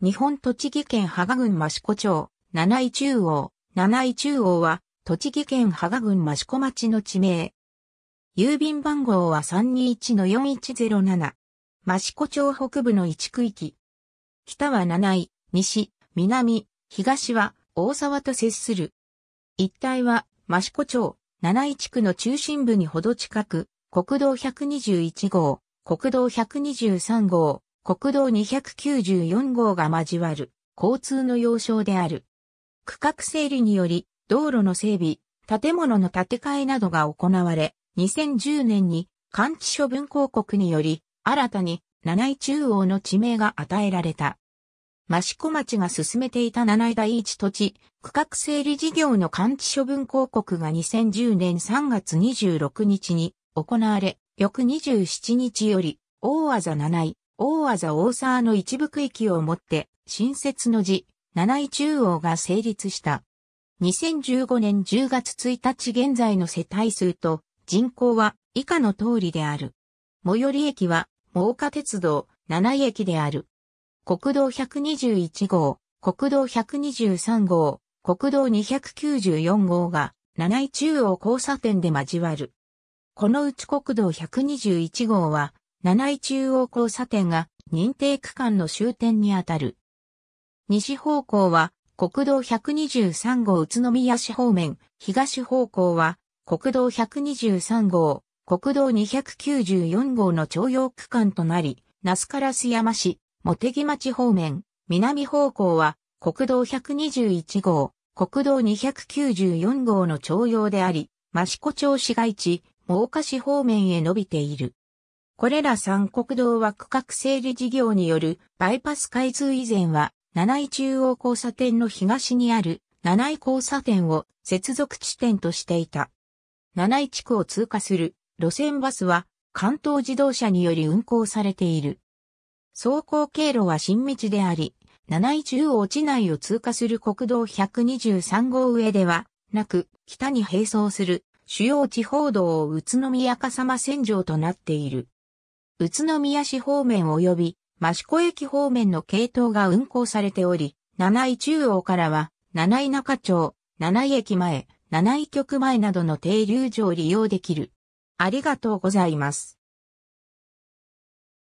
日本栃木県芳賀郡益子町、七井中央、七井中央は、栃木県芳賀郡益子町の地名。郵便番号は321-4107。益子町北部の一区域。北は七井、西、南、東は大沢と接する。一帯は、益子町、七井地区の中心部にほど近く、国道121号、国道123号、国道294号が交わる交通の要衝である。区画整理により道路の整備、建物の建て替えなどが行われ、2010年に完地処分広告により新たに七井中央の地名が与えられた。益子町が進めていた七井第一土地、区画整理事業の完地処分広告が2010年3月26日に行われ、翌27日より、大技七井、大技大沢の一部区域をもって、新設の字、七井中央が成立した。2015年10月1日現在の世帯数と人口は以下の通りである。最寄り駅は、真岡鉄道七井駅である。国道121号、国道123号、国道294号が七井中央交差点で交わる。このうち国道121号は七井中央交差点が認定区間の終点にあたる。西方向は国道123号宇都宮市方面、東方向は国道123号、国道294号の徴用区間となり、那須烏山市、茂木町方面、南方向は国道121号、国道294号の徴用であり、益子町市街地、真岡市方面へ伸びている。これら三国道は区画整理事業によるバイパス開通以前は、七井中央交差点の東にある七井交差点を接続地点としていた。七井地区を通過する路線バスは関東自動車により運行されている。走行経路は新道であり、七井中央地内を通過する国道123号上ではなく、北に並走する主要地方道を宇都宮笠間線上となっている。宇都宮市方面及び益子駅方面の系統が運行されており、七井中央からは、七井中町、七井駅前、七井局前などの停留所を利用できる。ありがとうございます。